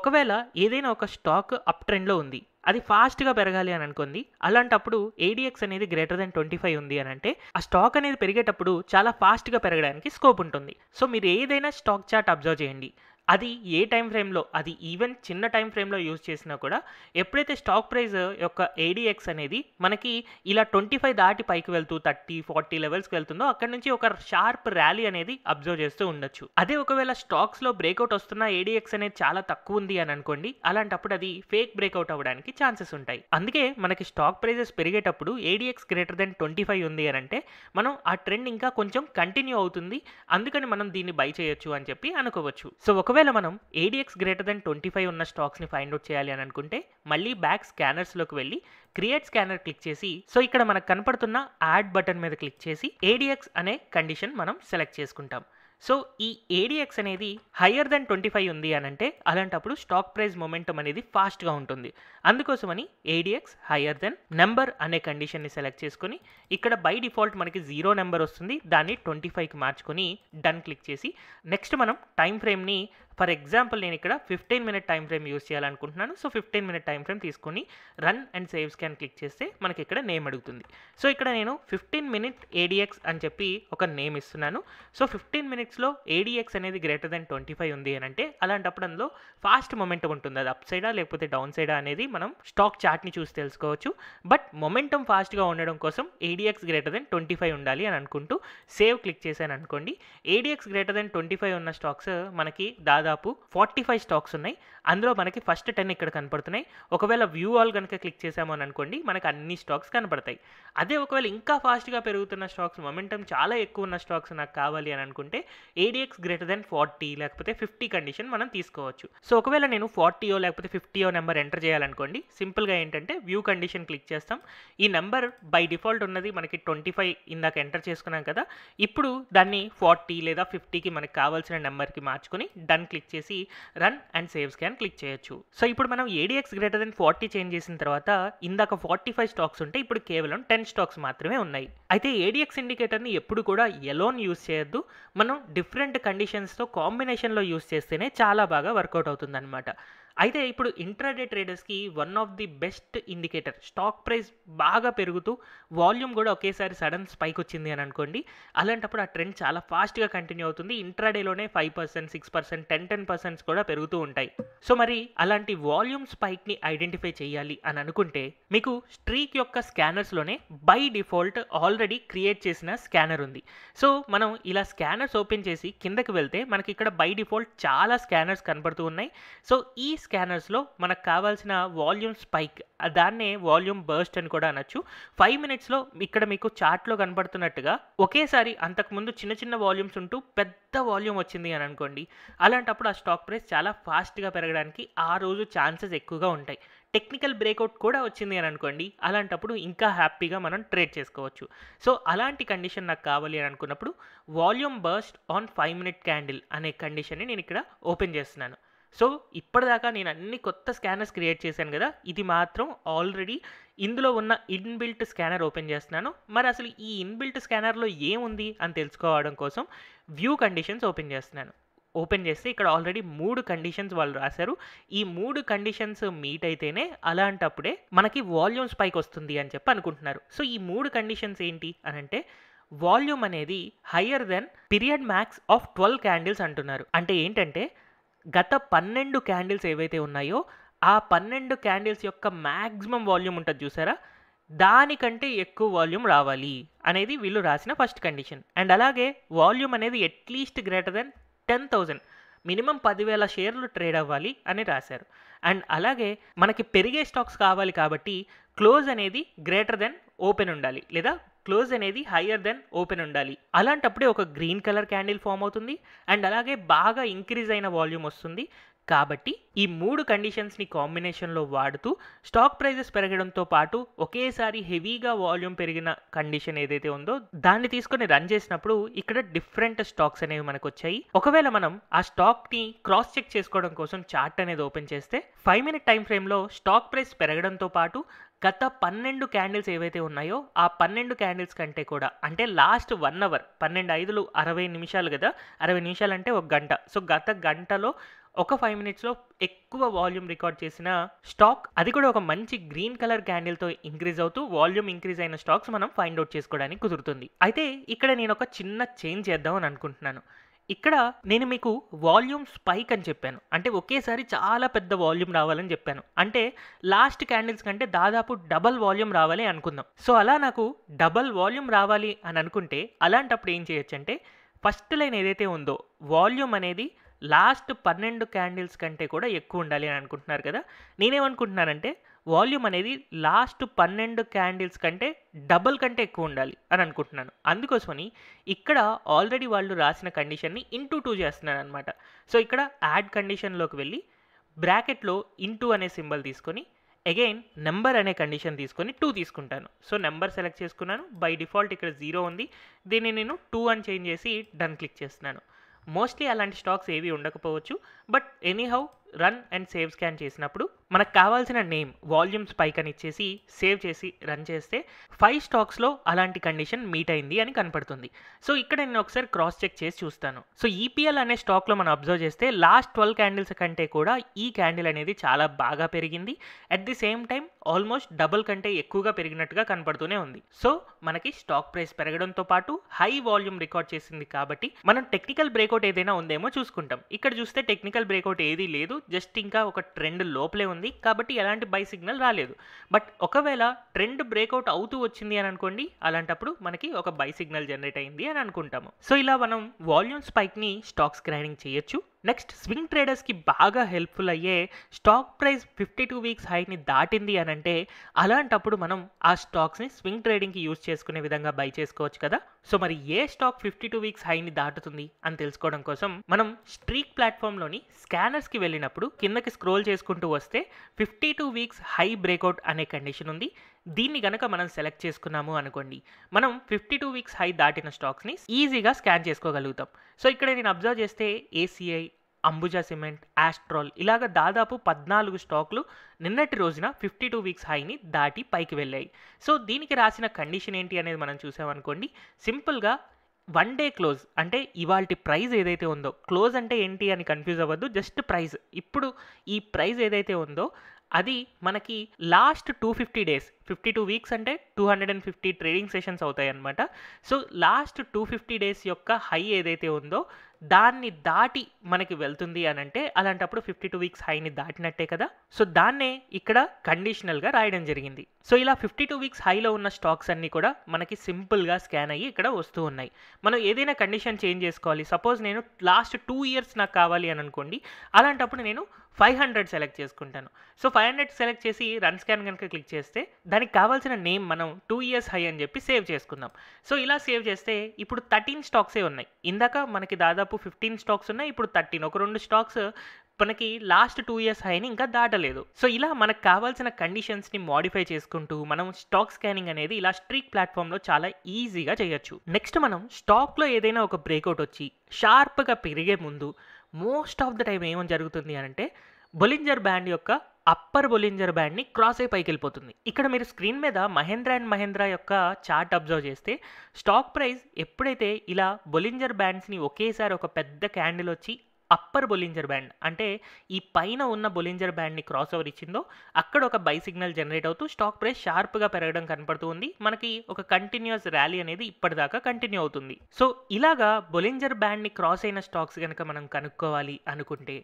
ఒకవేళ ఏదైనా ఒక స్టాక్ అప్ ట్రెండ్లో ఉంది అది ఫాస్ట్గా పెరగాలి అని అనుకుంది అలాంటప్పుడు ఏడిఎక్స్ అనేది గ్రేటర్ దెన్ ట్వంటీ ఫైవ్ ఉంది అని అంటే ఆ స్టాక్ అనేది పెరిగేటప్పుడు చాలా ఫాస్ట్గా పెరగడానికి స్కోప్ ఉంటుంది సో మీరు ఏదైనా స్టాక్ చార్ట్ అబ్జర్వ్ చేయండి అది ఏ టైం ఫ్రేమ్లో అది ఈవెన్ చిన్న టైం ఫ్రేమ్లో యూజ్ చేసినా కూడా ఎప్పుడైతే స్టాక్ ప్రైస్ యొక్క ఏడిఎక్స్ అనేది మనకి ఇలా ట్వంటీ ఫైవ్ దాటి పైకి వెళ్తూ థర్టీ ఫార్టీ లెవెల్స్కి వెళ్తుందో అక్కడ నుంచి ఒక షార్ప్ ర్యాలీ అనేది అబ్జర్వ్ చేస్తూ ఉండొచ్చు అదే ఒకవేళ స్టాక్స్లో బ్రేక్అవుట్ వస్తున్న ఏడిఎక్స్ అనేది చాలా తక్కువ ఉంది అని అనుకోండి అలాంటప్పుడు అది ఫేక్ బ్రేక్అవుట్ అవ్వడానికి ఛాన్సెస్ ఉంటాయి అందుకే మనకి స్టాక్ ప్రైజెస్ పెరిగేటప్పుడు ADX greater than twenty five ఉంది అని అంటే మనం ఆ ట్రెండ్ ఇంకా కొంచెం కంటిన్యూ అవుతుంది అందుకని మనం దీన్ని బై చేయొచ్చు అని చెప్పి అనుకోవచ్చు సో ఒక ఒకవేళ మనం ADX greater than twenty five ఉన్న స్టాక్స్ని ఫైండ్ అవుట్ చేయాలి అని అనుకుంటే మళ్ళీ బ్యాక్ స్కానర్స్లోకి వెళ్ళి క్రియేట్ స్కానర్ క్లిక్ చేసి సో ఇక్కడ మనకు కనపడుతున్న యాడ్ బటన్ మీద క్లిక్ చేసి ఏడిఎక్స్ అనే కండిషన్ మనం సెలెక్ట్ చేసుకుంటాం సో ఈ ఏడిఎక్స్ అనేది హయ్యర్ దెన్ ట్వంటీ ఫైవ్ ఉంది అని అంటే అలాంటప్పుడు స్టాక్ ప్రైస్ మొమెంటం అనేది ఫాస్ట్గా ఉంటుంది అందుకోసమని ఏడిఎక్స్ హయ్యర్ దెన్ నెంబర్ అనే కండిషన్ని సెలెక్ట్ చేసుకుని ఇక్కడ బై డిఫాల్ట్ మనకి జీరో నెంబర్ వస్తుంది దాన్ని ట్వంటీ ఫైవ్కి మార్చుకొని డన్ క్లిక్ చేసి నెక్స్ట్ మనం టైం ఫ్రేమ్ని ఫర్ ఎగ్జాంపుల్ నేను ఇక్కడ fifteen minute time frame use చేయాలనుకుంటున్నాను so fifteen minute time frame తీసుకొని run and save scan click చేస్తే మనకి ఇక్కడ నేమ్ అడుగుతుంది సో ఇక్కడ నేను ఫిఫ్టీన్ మినిట్ ఏడిఎక్స్ అని చెప్పి ఒక నేమ్ ఇస్తున్నాను సో ఫిఫ్టీన్ మినిట్స్లో ఏడిఎక్స్ అనేది గ్రేటర్ దెన్ ట్వంటీ ఫైవ్ ఉంది అని అంటే అలాంటప్పుడు అందులో ఫాస్ట్ మొమెంటం ఉంటుంది అది అప్ సైడా లేకపోతే డౌన్ సైడా అనేది మనం స్టాక్ చార్ట్ని చూసి తెలుసుకోవచ్చు బట్ మొమెంటం ఫాస్ట్గా ఉండడం కోసం ADX greater than twenty five ఉండాలి అని అనుకుంటూ సేవ్ క్లిక్ చేశాను అనుకోండి ADX greater than twenty five ఉన్న స్టాక్స్ మనకి దాదాపు దాదాపు ఫార్టీ ఫైవ్ స్టాక్స్ ఉన్నాయి అందులో మనకి ఫస్ట్ టెన్ ఇక్కడ కనపడుతున్నాయి ఒకవేళ వ్యూ ఆల్ కనుక క్లిక్ చేసామో అని అనుకోండి మనకి అన్ని స్టాక్స్ కనపడతాయి అదే ఒకవేళ ఇంకా ఫాస్ట్గా పెరుగుతున్న స్టాక్స్ మొమెంటం చాలా ఎక్కువ ఉన్న స్టాక్స్ నాకు కావాలి అని అనుకుంటే ఏడిఎక్స్ గ్రేటర్ దెన్ ఫార్టీ లేకపోతే ఫిఫ్టీ కండిషన్ మనం తీసుకోవచ్చు సో ఒకవేళ నేను ఫార్టీయో లేకపోతే ఫిఫ్టీయో నెంబర్ ఎంటర్ చేయాలనుకోండి సింపుల్గా ఏంటంటే వ్యూ కండిషన్ క్లిక్ చేస్తాం ఈ నెంబర్ బై డిఫాల్ట్ ఉన్నది మనకి ట్వంటీ ఫైవ్ ఇందాక ఎంటర్ చేసుకున్నాం కదా ఇప్పుడు దాన్ని ఫార్టీ లేదా ఫిఫ్టీకి మనకి కావాల్సిన నెంబర్కి మార్చుకుని డన్ క్లిక్ చేసి run and save scan click చేయొచ్చు సో ఇప్పుడు మనం ADX greater than forty change చేసిన తర్వాత ఇందాక ఫార్టీ ఫైవ్ స్టాక్స్ ఉంటే ఇప్పుడు కేవలం టెన్ స్టాక్స్ మాత్రమే ఉన్నాయి అయితే ఏడిఎక్స్ ఇండికేటర్ని ఎప్పుడు కూడా ఎలోన్ యూస్ చేయొద్దు మనం డిఫరెంట్ కండిషన్స్తో కాంబినేషన్లో యూస్ చేస్తేనే చాలా బాగా వర్కౌట్ అవుతుందన్నమాట అయితే ఇప్పుడు ఇంట్రాడే ట్రేడర్స్కి one of the best indicator stock price బాగా పెరుగుతూ వాల్యూమ్ కూడా ఒకేసారి సడన్ స్పైక్ వచ్చింది అని అనుకోండి అలాంటప్పుడు ఆ ట్రెండ్ చాలా ఫాస్ట్గా కంటిన్యూ అవుతుంది ఇంట్రాడేలోనే five percent six percent ten ten percents కూడా పెరుగుతూ ఉంటాయి సో మరి అలాంటి వాల్యూమ్ స్పైక్ని ఐడెంటిఫై చేయాలి అని అనుకుంటే మీకు స్ట్రీక్ యొక్క స్కానర్స్లోనే బై డిఫాల్ట్ ఆల్రెడీ క్రియేట్ చేసిన స్కానర్ ఉంది సో మనం ఇలా స్కానర్స్ ఓపెన్ చేసి కిందకి వెళ్తే మనకి ఇక్కడ బై డిఫాల్ట్ చాలా స్కానర్స్ కనబడుతూ ఉన్నాయి సో ఈ స్కానర్స్లో మనకు కావాల్సిన వాల్యూమ్ స్పైక్ దాన్నే వాల్యూమ్ బర్స్ట్ అని కూడా అనొచ్చు ఫైవ్ మినిట్స్లో ఇక్కడ మీకు చార్ట్లో కనబడుతున్నట్టుగా ఒకేసారి అంతకుముందు చిన్న చిన్న వాల్యూమ్స్ ఉంటూ పెద్ద వాల్యూమ్ వచ్చింది అని అనుకోండి అలాంటప్పుడు ఆ స్టాక్ ప్రైస్ చాలా ఫాస్ట్గా పెరగడానికి ఆ రోజు ఛాన్సెస్ ఎక్కువగా ఉంటాయి టెక్నికల్ బ్రేక్అవుట్ కూడా వచ్చింది అని అనుకోండి అలాంటప్పుడు ఇంకా హ్యాపీగా మనం ట్రేడ్ చేసుకోవచ్చు సో అలాంటి కండిషన్ నాకు కావాలి అని అనుకున్నప్పుడు volume burst on five minute candle అనే కండిషన్ని నేను ఇక్కడ ఓపెన్ చేస్తున్నాను సో ఇప్పటిదాకా నేను అన్ని కొత్త స్కానర్స్ క్రియేట్ చేశాను కదా ఇది మాత్రం ఆల్రెడీ ఇందులో ఉన్న ఇన్బిల్ట్ స్కానర్ ఓపెన్ చేస్తున్నాను మరి అసలు ఈ ఇన్బిల్ట్ స్కానర్లో ఏముంది అని తెలుసుకోవడం కోసం వ్యూ కండిషన్స్ ఓపెన్ చేస్తున్నాను ఓపెన్ చేస్తే ఇక్కడ ఆల్రెడీ మూడు కండిషన్స్ వాళ్ళు రాశారు ఈ మూడు కండిషన్స్ మీట్ అయితేనే అలాంటప్పుడే మనకి వాల్యూమ్ స్పైక్ వస్తుంది అని చెప్పి అనుకుంటున్నారు సో ఈ మూడు కండిషన్స్ ఏంటి అని అంటే వాల్యూమ్ అనేది higher than period max of twelve candles అంటున్నారు అంటే ఏంటంటే గత పన్నెండు క్యాండిల్స్ ఏవైతే ఉన్నాయో ఆ పన్నెండు క్యాండిల్స్ యొక్క మ్యాక్సిమం వాల్యూమ్ ఉంటుంది చూసారా దానికంటే ఎక్కువ వాల్యూమ్ రావాలి అనేది వీళ్ళు రాసిన ఫస్ట్ కండిషన్ అండ్ అలాగే వాల్యూమ్ అనేది at least greater than ten thousand minimum పదివేల షేర్లు ట్రేడ్ అవ్వాలి అని రాశారు అండ్ అలాగే మనకి పెరిగే స్టాక్స్ కావాలి కాబట్టి క్లోజ్ అనేది గ్రేటర్ దెన్ ఓపెన్ ఉండాలి లేదా క్లోజ్ అనేది హయ్యర్ దెన్ ఓపెన్ ఉండాలి అలాంటప్పుడే ఒక గ్రీన్ కలర్ క్యాండిల్ ఫామ్ అవుతుంది అండ్ అలాగే బాగా ఇంక్రీజ్ అయిన వాల్యూమ్ వస్తుంది కాబట్టి ఈ మూడు కండిషన్స్ని కాంబినేషన్లో వాడుతూ స్టాక్ ప్రైజెస్ పెరగడంతో పాటు ఒకేసారి హెవీగా వాల్యూమ్ పెరిగిన కండిషన్ ఏదైతే ఉందో దాన్ని తీసుకొని రన్ చేసినప్పుడు ఇక్కడ డిఫరెంట్ స్టాక్స్ అనేవి మనకు వచ్చాయి ఒకవేళ మనం ఆ స్టాక్ని క్రాస్ చెక్ చేసుకోవడం కోసం చార్ట్ అనేది ఓపెన్ చేస్తే ఫైవ్ మినిట్ టైం ఫ్రేమ్లో స్టాక్ ప్రైస్ పెరగడంతో పాటు గత పన్నెండు క్యాండిల్స్ ఏవైతే ఉన్నాయో ఆ పన్నెండు క్యాండిల్స్ కంటే కూడా అంటే లాస్ట్ వన్ అవర్ పన్నెండు ఐదులు అరవై నిమిషాలు కదా అరవై నిమిషాలు అంటే ఒక గంట సో గత గంటలో ఒక ఫైవ్ మినిట్స్లో ఎక్కువ వాల్యూమ్ రికార్డ్ చేసిన స్టాక్ అది కూడా ఒక మంచి గ్రీన్ కలర్ క్యాండిల్తో ఇంక్రీజ్ అవుతూ వాల్యూమ్ ఇంక్రీజ్ అయిన స్టాక్స్ మనం ఫైండ్ అవుట్ చేసుకోవడానికి కుదురుతుంది అయితే ఇక్కడ నేను ఒక చిన్న చేంజ్ చేద్దామని అనుకుంటున్నాను ఇక్కడ నేను మీకు వాల్యూమ్ స్పైక్ అని చెప్పాను అంటే ఒకేసారి చాలా పెద్ద వాల్యూమ్ రావాలని చెప్పాను అంటే లాస్ట్ క్యాండిల్స్ కంటే దాదాపు డబల్ వాల్యూమ్ రావాలి అనుకుందాం సో అలా నాకు డబల్ వాల్యూమ్ రావాలి అని అనుకుంటే అలాంటప్పుడు ఏం చేయొచ్చు అంటే ఫస్ట్ లైన్ ఏదైతే ఉందో వాల్యూమ్ అనేది లాస్ట్ పన్నెండు క్యాండిల్స్ కంటే కూడా ఎక్కువ ఉండాలి అని అనుకుంటున్నారు కదా నేనేమనుకుంటున్నానంటే వాల్యూమ్ అనేది లాస్ట్ పన్నెండు క్యాండిల్స్ కంటే డబుల్ కంటే ఎక్కువ ఉండాలి అని అనుకుంటున్నాను అందుకోసమని ఇక్కడ ఆల్రెడీ వాళ్ళు రాసిన కండిషన్ని ఇంటూ టూ చేస్తున్నాను అనమాట సో ఇక్కడ యాడ్ కండిషన్లోకి వెళ్ళి బ్రాకెట్లో ఇంటూ అనే సింబల్ తీసుకొని అగైన్ నెంబర్ అనే కండిషన్ తీసుకొని టూ తీసుకుంటాను సో నెంబర్ సెలెక్ట్ చేసుకున్నాను బై డిఫాల్ట్ ఇక్కడ జీరో ఉంది దీన్ని నేను టూ అని చేంజ్ చేసి డన్ క్లిక్ చేస్తున్నాను మోస్ట్లీ అలాంటి స్టాక్స్ ఏవి ఉండకపోవచ్చు but anyhow run and save scan చేసినప్పుడు మనకు కావాల్సిన నేమ్ వాల్యూమ్స్ అని ఇచ్చేసి సేవ్ చేసి రన్ చేస్తే ఫైవ్ స్టాక్స్లో అలాంటి కండిషన్ మీట్ అయింది అని కనపడుతుంది సో ఇక్కడ నేను ఒకసారి క్రాస్ చెక్ చేసి చూస్తాను సో ఈపీఎల్ e అనే స్టాక్లో మనం అబ్జర్వ్ చేస్తే లాస్ట్ ట్వెల్వ్ క్యాండిల్స్ కంటే కూడా ఈ క్యాండిల్ అనేది చాలా బాగా పెరిగింది at the same time almost double కంటే ఎక్కువగా పెరిగినట్టుగా కనపడుతూనే ఉంది సో మనకి స్టాక్ ప్రైస్ పెరగడంతో పాటు హై వాల్యూమ్ రికార్డ్ చేసింది కాబట్టి మనం టెక్నికల్ బ్రేక్అవుట్ ఏదైనా ఉందేమో చూసుకుంటాం ఇక్కడ చూస్తే టెక్నికల్ బ్రేక్అవుట్ ఏదీ లేదు జస్ట్ ఇంకా ఒక ట్రెండ్ లోపలే ఉంది ఉంది కాబట్టి ఎలాంటి బై సిగ్నల్ రాలేదు బట్ ఒకవేళ ట్రెండ్ బ్రేక్అవుట్ అవుతూ వచ్చింది అని అనుకోండి అలాంటప్పుడు మనకి ఒక బై సిగ్నల్ జనరేట్ అయింది అని అనుకుంటాము సో ఇలా మనం వాల్యూమ్ స్పైక్ని స్టాక్స్ గ్రైనింగ్ చేయొచ్చు నెక్స్ట్ స్వింగ్ ట్రేడర్స్కి బాగా హెల్ప్ఫుల్ అయ్యే stock price fifty two weeks హైని దాటింది అని అంటే అలాంటప్పుడు మనం ఆ స్టాక్స్ని స్వింగ్ ట్రేడింగ్కి యూజ్ చేసుకునే విధంగా బై చేసుకోవచ్చు కదా సో మరి ఏ స్టాక్ ఫిఫ్టీ టూ వీక్స్ హైని దాటుతుంది అని తెలుసుకోవడం కోసం మనం స్ట్రీక్ ప్లాట్ఫామ్లోని స్కానర్స్కి వెళ్ళినప్పుడు కిందకి స్క్రోల్ చేసుకుంటూ వస్తే fifty two weeks high breakout అనే కండిషన్ ఉంది దీన్ని గనక మనం సెలెక్ట్ చేసుకున్నాము అనుకోండి మనం ఫిఫ్టీ టూ వీక్స్ హై దాటిన స్టాక్స్ని ఈజీగా స్కాన్ చేసుకోగలుగుతాం సో ఇక్కడ నేను అబ్జర్వ్ చేస్తే ఏసీఐ అంబుజా సిమెంట్ ఆస్ట్రాల్ ఇలాగ దాదాపు పద్నాలుగు స్టాక్లు నిన్నటి రోజున ఫిఫ్టీ టూ వీక్స్ హైని దాటి పైకి వెళ్ళాయి సో దీనికి రాసిన కండిషన్ ఏంటి అనేది మనం చూసామనుకోండి సింపుల్గా వన్ డే క్లోజ్ అంటే ఇవాళ ప్రైజ్ ఏదైతే ఉందో క్లోజ్ అంటే ఏంటి అని కన్ఫ్యూజ్ అవ్వద్దు జస్ట్ ప్రైజ్ ఇప్పుడు ఈ ప్రైజ్ ఏదైతే ఉందో అది మనకి last two fifty days fifty two weeks అంటే two hundred and fifty trading sessions అవుతాయి అనమాట so last two fifty days యొక్క హై ఏదైతే ఉందో దాన్ని దాటి మనకి వెళ్తుంది అని అంటే అలాంటప్పుడు ఫిఫ్టీ టూ వీక్స్ హైని దాటినట్టే కదా సో దాన్నే ఇక్కడ కండిషనల్గా రాయడం జరిగింది సో ఇలా ఫిఫ్టీ టూ వీక్స్ హైలో ఉన్న స్టాక్స్ అన్నీ కూడా మనకి సింపుల్గా స్కాన్ అయ్యి ఇక్కడ వస్తూ ఉన్నాయి మనం ఏదైనా కండిషన్ చేంజ్ చేసుకోవాలి సపోజ్ నేను లాస్ట్ టూ ఇయర్స్ నాకు కావాలి అని అనుకోండి అలాంటప్పుడు నేను ఫైవ్ హండ్రెడ్ సెలెక్ట్ చేసుకుంటాను సో ఫైవ్ హండ్రెడ్ సెలెక్ట్ చేసి రన్ స్కాన్ కనుక క్లిక్ చేస్తే దానికి కావాల్సిన నేమ్ మనం టూ ఇయర్స్ హై అని చెప్పి సేవ్ చేసుకుందాం సో ఇలా సేవ్ చేస్తే ఇప్పుడు థర్టీన్ స్టాక్సే ఉన్నాయి ఇందాక మనకి దాదాపు ఫిఫ్టీన్ స్టాక్స్ ఉన్నాయి ఇప్పుడు థర్టీన్ ఒక రెండు స్టాక్స్ మనకి లాస్ట్ టూ ఇయర్స్ హైని ఇంకా దాటలేదు సో ఇలా మనకు కావాల్సిన కండిషన్స్ని మాడిఫై చేసుకుంటూ మనం స్టాక్ స్కానింగ్ అనేది ఇలా స్ట్రీక్ ప్లాట్ఫామ్లో చాలా ఈజీగా చేయొచ్చు నెక్స్ట్ మనం స్టాక్లో ఏదైనా ఒక బ్రేక్అవుట్ వచ్చి షార్ప్గా పెరిగే ముందు మోస్ట్ ఆఫ్ ద టైం ఏమని జరుగుతుంది అని అంటే బొలింజర్ బ్యాండ్ యొక్క అప్పర్ బొలింజర్ బ్యాండ్ని క్రాస్ అయి పైకి వెళ్ళిపోతుంది ఇక్కడ మీరు స్క్రీన్ మీద మహేంద్ర అండ్ మహేంద్ర యొక్క చార్ట్ అబ్జర్వ్ చేస్తే స్టాక్ ప్రైస్ ఎప్పుడైతే ఇలా బొలింజర్ బ్యాండ్స్ని ఒకేసారి ఒక పెద్ద క్యాండిల్ వచ్చి అప్పర్ బొలింజర్ బ్యాండ్ అంటే ఈ పైన ఉన్న బొలింజర్ బ్యాండ్ని క్రాస్ ఓవర్ ఇచ్చిందో అక్కడ ఒక బై సిగ్నల్ జనరేట్ అవుతూ స్టాక్ ప్రైస్ షార్ప్గా పెరగడం కనపడుతూ ఉంది మనకి ఒక కంటిన్యూస్ ర్యాలీ అనేది ఇప్పటిదాకా కంటిన్యూ అవుతుంది సో ఇలాగా బొలింజర్ బ్యాండ్ని క్రాస్ అయిన స్టాక్స్ కనుక మనం కనుక్కోవాలి అనుకుంటే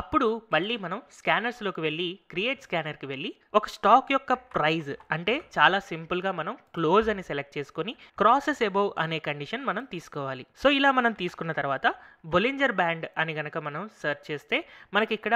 అప్పుడు మళ్ళీ మనం స్కానర్స్లోకి వెళ్ళి క్రియేట్ స్కానర్కి వెళ్ళి ఒక స్టాక్ యొక్క ప్రైజ్ అంటే చాలా సింపుల్గా మనం క్లోజ్ అని సెలెక్ట్ చేసుకొని క్రాసెస్ ఎబోవ్ అనే కండిషన్ మనం తీసుకోవాలి సో ఇలా మనం తీసుకున్న తర్వాత బొలింజర్ బ్యాండ్ అని గనక మనం సెర్చ్ చేస్తే మనకి ఇక్కడ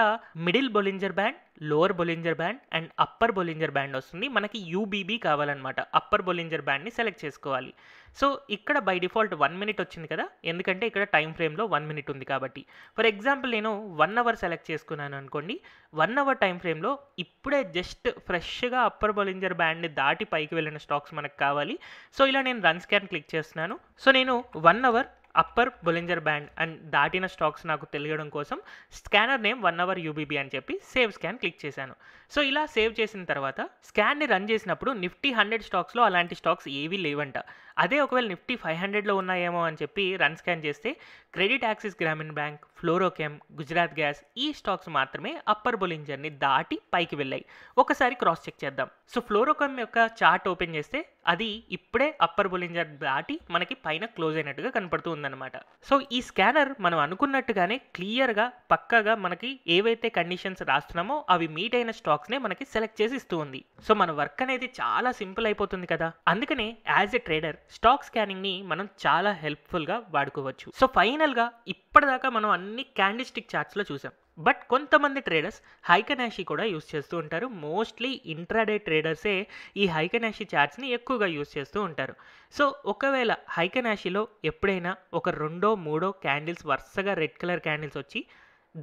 middle Bollinger band lower Bollinger band and upper Bollinger band వస్తుంది మనకి యూబీబీ కావాలన్నమాట అప్పర్ బొలింజర్ బ్యాండ్ని సెలెక్ట్ చేసుకోవాలి సో ఇక్కడ బై డిఫాల్ట్ వన్ మినిట్ వచ్చింది కదా ఎందుకంటే ఇక్కడ టైం ఫ్రేమ్లో వన్ మినిట్ ఉంది కాబట్టి ఫర్ ఎగ్జాంపుల్ నేను వన్ అవర్ సెలెక్ట్ చేసుకున్నాను అనుకోండి వన్ అవర్ టైం ఫ్రేమ్లో ఇప్పుడే జస్ట్ ఫ్రెష్గా అప్పర్ బొలింజర్ బ్యాండ్ని దాటి పైకి వెళ్ళిన స్టాక్స్ మనకు కావాలి సో ఇలా నేను రన్ స్కాన్ క్లిక్ చేస్తున్నాను సో నేను one hour upper Bollinger band and దాటిన స్టాక్స్ నాకు తెలియడం కోసం scanner name one hour UBB అని చెప్పి సేవ్ స్కాన్ క్లిక్ చేశాను సో ఇలా సేవ్ చేసిన తర్వాత స్కాన్ని రన్ చేసినప్పుడు నిఫ్టీ హండ్రెడ్ స్టాక్స్లో అలాంటి స్టాక్స్ ఏవీ లేవంట అదే ఒకవేళ నిఫ్టీ ఫైవ్ హండ్రెడ్లో ఉన్నాయేమో అని చెప్పి రన్ స్కాన్ చేస్తే credit access Grameen bank Fluorochem Gujarat gas ఈ స్టాక్స్ మాత్రమే అప్పర్ బొలింజర్ని దాటి పైకి వెళ్ళాయి ఒకసారి క్రాస్ చెక్ చేద్దాం సో ఫ్లోరోకెమ్ యొక్క చార్ట్ ఓపెన్ చేస్తే అది ఇప్పుడే అప్పర్ బొలింజర్ దాటి మనకి పైన క్లోజ్ అయినట్టుగా కనపడుతూ ఉందన్నమాట సో ఈ స్కానర్ మనం అనుకున్నట్టుగానే క్లియర్గా పక్కగా మనకి ఏవైతే కండిషన్స్ రాస్తున్నామో అవి మీట్ అయిన స్టాక్ బాక్స్నే మనకి సెలెక్ట్ చేసి ఇస్తూ ఉంది సో మన వర్క్ అనేది చాలా సింపుల్ అయిపోతుంది కదా అందుకనే యాజ్ ఎ ట్రేడర్ స్టాక్ స్కానింగ్ని మనం చాలా హెల్ప్ఫుల్గా వాడుకోవచ్చు సో ఫైనల్గా ఇప్పటిదాకా మనం అన్ని క్యాండిస్టిక్ స్టిక్ చార్ట్స్లో చూసాం బట్ కొంతమంది ట్రేడర్స్ హైకనాషి కూడా యూస్ చేస్తూ ఉంటారు మోస్ట్లీ ఇంట్రాడే ట్రేడర్సే ఈ హైకనాషి చార్ట్స్ని ఎక్కువగా యూస్ చేస్తూ ఉంటారు సో ఒకవేళ హైకనాషిలో ఎప్పుడైనా ఒక రెండో మూడో క్యాండిల్స్ వరుసగా రెడ్ కలర్ క్యాండిల్స్ వచ్చి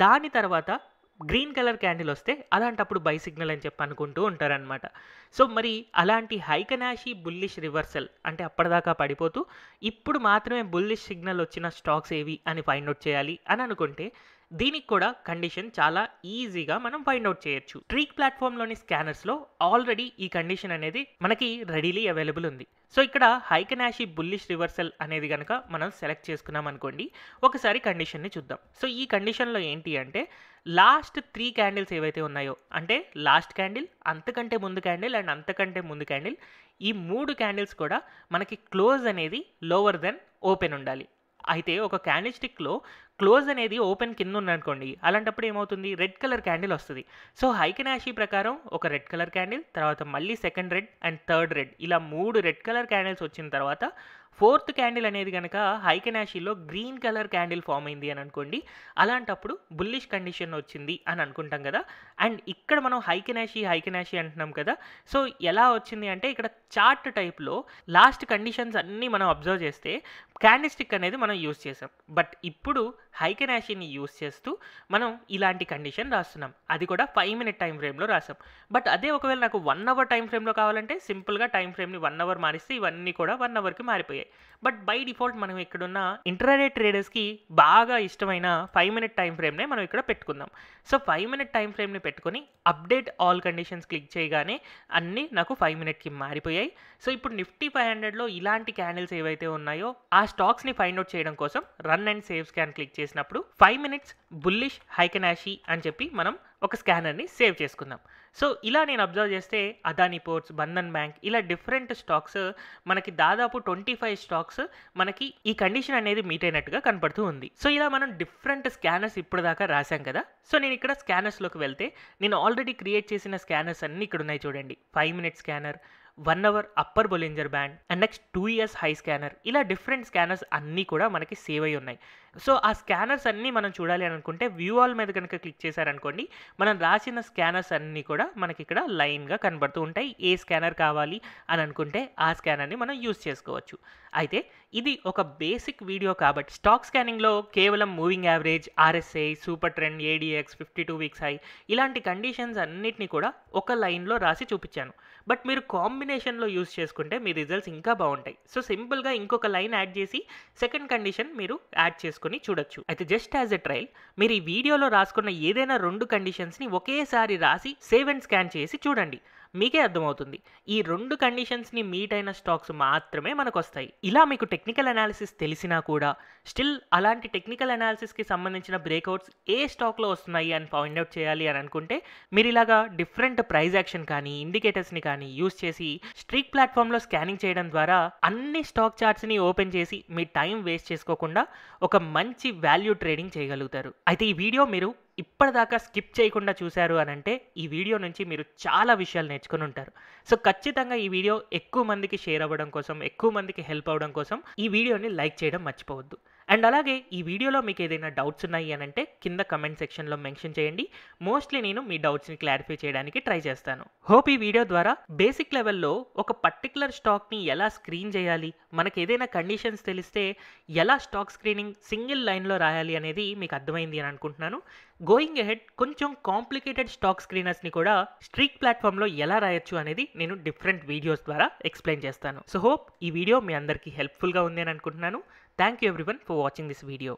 దాని తర్వాత గ్రీన్ కలర్ క్యాండిల్ వస్తే అలాంటప్పుడు బై సిగ్నల్ అని చెప్పి అనుకుంటూ ఉంటారనమాట సో మరి అలాంటి హైకనాషి బుల్లిష్ రివర్సల్ అంటే అప్పటిదాకా పడిపోతూ ఇప్పుడు మాత్రమే బుల్లిష్ సిగ్నల్ వచ్చిన స్టాక్స్ ఏవి అని ఫైండ్ అవుట్ చేయాలి అని అనుకుంటే దీనికి కూడా కండిషన్ చాలా ఈజీగా మనం ఫైండ్ అవుట్ చేయొచ్చు ట్రీక్ ప్లాట్ఫామ్లోని స్కానర్స్లో ఆల్రెడీ ఈ కండిషన్ అనేది మనకి రెడీలీ అవైలబుల్ ఉంది సో ఇక్కడ హైకనాషి బుల్లిష్ రివర్సల్ అనేది కనుక మనం సెలెక్ట్ చేసుకున్నాం అనుకోండి ఒకసారి కండిషన్ని చూద్దాం సో ఈ కండిషన్లో ఏంటి అంటే లాస్ట్ త్రీ క్యాండిల్స్ ఏవైతే ఉన్నాయో అంటే లాస్ట్ క్యాండిల్ అంతకంటే ముందు క్యాండిల్ అండ్ అంతకంటే ముందు క్యాండిల్ ఈ మూడు క్యాండిల్స్ కూడా మనకి క్లోజ్ అనేది లోవర్ దెన్ ఓపెన్ ఉండాలి అయితే ఒక క్యాండిల్ స్టిక్లో క్లోజ్ అనేది ఓపెన్ కింద ఉందనుకోండి అలాంటప్పుడు ఏమవుతుంది రెడ్ కలర్ క్యాండిల్ వస్తుంది సో హైకెనాషి ప్రకారం ఒక రెడ్ కలర్ క్యాండిల్ తర్వాత మళ్ళీ second red and third red ఇలా మూడు రెడ్ కలర్ క్యాండిల్స్ వచ్చిన తర్వాత ఫోర్త్ క్యాండిల్ అనేది కనుక హైకెనాషిలో గ్రీన్ కలర్ క్యాండిల్ ఫామ్ అయింది అని అనుకోండి అలాంటప్పుడు బుల్లిష్ కండిషన్ వచ్చింది అని అనుకుంటాం కదా అండ్ ఇక్కడ మనం హైకెనాషి హైకెనాషి అంటున్నాం కదా సో ఎలా వచ్చింది అంటే ఇక్కడ చార్ట్ టైప్లో లాస్ట్ కండిషన్స్ అన్నీ మనం అబ్జర్వ్ చేస్తే క్యాండిస్టిక్ అనేది మనం యూస్ చేసాం బట్ ఇప్పుడు హైకెనాషిని యూస్ చేస్తూ మనం ఇలాంటి కండిషన్ రాస్తున్నాం అది కూడా ఫైవ్ మినిట్ టైం ఫ్రేమ్లో రాసాం బట్ అదే ఒకవేళ నాకు వన్ అవర్ టైం ఫ్రేమ్లో కావాలంటే సింపుల్గా టైం ఫ్రేమ్ని వన్ అవర్ మారిస్తే ఇవన్నీ కూడా వన్ అవర్కి మారిపోయాయి బట్ బై డిఫాల్ట్ మనం ఇక్కడున్న ఇంటర్నెట్ ట్రేడర్స్కి బాగా ఇష్టమైన ఫైవ్ మినిట్ టైం ఫ్రేమ్నే మనం ఇక్కడ పెట్టుకుందాం సో ఫైవ్ మినిట్ టైం ఫ్రేమ్ని పెట్టుకొని అప్డేట్ ఆల్ కండిషన్స్ క్లిక్ చేయగానే అన్నీ నాకు ఫైవ్ మినిట్కి మారిపోయాయి సో ఇప్పుడు నిఫ్టీ ఫైవ్ హండ్రెడ్లో ఇలాంటి క్యాండిల్స్ ఏవైతే ఉన్నాయో ఆ స్టాక్స్ని ఫైండ్ అవుట్ చేయడం కోసం run and save scan click చేసినప్పుడు ఫైవ్ మినిట్స్ బుల్లిష్ హైకనాషి అని చెప్పి మనం ఒక స్కానర్ని సేవ్ చేసుకుందాం సో ఇలా నేను అబ్జర్వ్ చేస్తే అదానీ పోర్ట్స్ బంధన్ బ్యాంక్ ఇలా డిఫరెంట్ స్టాక్స్ మనకి దాదాపు ట్వంటీ ఫైవ్ స్టాక్స్ మనకి ఈ కండిషన్ అనేది మీట్ అయినట్టుగా కనపడుతూ ఉంది సో ఇలా మనం డిఫరెంట్ స్కానర్స్ ఇప్పటిదాకా రాసాం కదా సో నేను ఇక్కడ స్కానర్స్లోకి వెళ్తే నేను ఆల్రెడీ క్రియేట్ చేసిన స్కానర్స్ అన్నీ ఇక్కడ ఉన్నాయి చూడండి five minute scanner one hour upper Bollinger band and next two years high scanner ఇలా డిఫరెంట్ స్కానర్స్ అన్నీ కూడా మనకి సేవ్ అయి ఉన్నాయి సో ఆ స్కానర్స్ అన్నీ మనం చూడాలి అని అనుకుంటే వ్యూ ఆల్ మీద కనుక క్లిక్ చేశారనుకోండి మనం రాసిన స్కానర్స్ అన్నీ కూడా మనకి ఇక్కడ లైన్గా కనబడుతూ ఉంటాయి ఏ స్కానర్ కావాలి అని అనుకుంటే ఆ స్కానర్ని మనం యూస్ చేసుకోవచ్చు అయితే ఇది ఒక బేసిక్ వీడియో కాబట్టి స్టాక్ స్కానింగ్లో కేవలం moving average RSI super trend ADX fifty two weeks high ఇలాంటి కండిషన్స్ అన్నిటినీ కూడా ఒక లైన్లో రాసి చూపించాను బట్ మీరు కాంబినేషన్లో యూస్ చేసుకుంటే మీ రిజల్ట్స్ ఇంకా బాగుంటాయి సో సింపుల్గా ఇంకొక లైన్ యాడ్ చేసి సెకండ్ కండిషన్ మీరు యాడ్ చేసుకుని చూడొచ్చు అయితే జస్ట్ యాజ్ ఎ ట్రయల్ మీరు ఈ వీడియోలో రాసుకున్న ఏదైనా రెండు కండిషన్స్ని ఒకేసారి రాసి సేవ్ అండ్ స్కాన్ చేసి చూడండి మీకే అర్థమవుతుంది ఈ రెండు కండిషన్స్ని మీట్ అయిన స్టాక్స్ మాత్రమే మనకు వస్తాయి ఇలా మీకు టెక్నికల్ అనాలిసిస్ తెలిసినా కూడా స్టిల్ అలాంటి టెక్నికల్ అనాలిసిస్కి సంబంధించిన బ్రేక్అవుట్స్ ఏ స్టాక్లో వస్తున్నాయి అని పాయింట్ అవుట్ చేయాలి అని అనుకుంటే మీరు ఇలాగా డిఫరెంట్ ప్రైజ్ యాక్షన్ కానీ ఇండికేటర్స్ని కానీ యూస్ చేసి స్ట్రీక్ ప్లాట్ఫామ్లో స్కానింగ్ చేయడం ద్వారా అన్ని స్టాక్ చార్ట్స్ని ఓపెన్ చేసి మీ టైం వేస్ట్ చేసుకోకుండా ఒక మంచి వాల్యూ ట్రేడింగ్ చేయగలుగుతారు అయితే ఈ వీడియో మీరు ఇప్పటిదాకా స్కిప్ చేయకుండా చూశారు అని అంటే ఈ వీడియో నుంచి మీరు చాలా విషయాలు నేర్చుకుని ఉంటారు సో ఖచ్చితంగా ఈ వీడియో ఎక్కువ మందికి షేర్ అవ్వడం కోసం ఎక్కువ మందికి హెల్ప్ అవ్వడం కోసం ఈ వీడియోని లైక్ చేయడం మర్చిపోవద్దు అండ్ అలాగే ఈ వీడియోలో మీకు ఏదైనా డౌట్స్ ఉన్నాయి అని అంటే కింద కమెంట్ సెక్షన్లో మెన్షన్ చేయండి మోస్ట్లీ నేను మీ డౌట్స్ని క్లారిఫై చేయడానికి ట్రై చేస్తాను హోప్ ఈ వీడియో ద్వారా బేసిక్ లెవెల్లో ఒక పర్టికులర్ స్టాక్ని ఎలా స్క్రీన్ చేయాలి మనకి ఏదైనా కండిషన్స్ తెలిస్తే ఎలా స్టాక్ స్క్రీనింగ్ సింగిల్ లైన్లో రాయాలి అనేది మీకు అర్థమైంది అని అనుకుంటున్నాను గోయింగ్ హెడ్ కొంచెం కాంప్లికేటెడ్ స్టాక్ స్క్రీనర్స్ని కూడా స్ట్రీక్ ప్లాట్ఫామ్లో ఎలా రాయొచ్చు అనేది నేను డిఫరెంట్ వీడియోస్ ద్వారా ఎక్స్ప్లెయిన్ చేస్తాను సో హోప్ ఈ వీడియో మీ అందరికీ హెల్ప్ఫుల్గా ఉంది అని అనుకుంటున్నాను Thank you everyone for watching this video.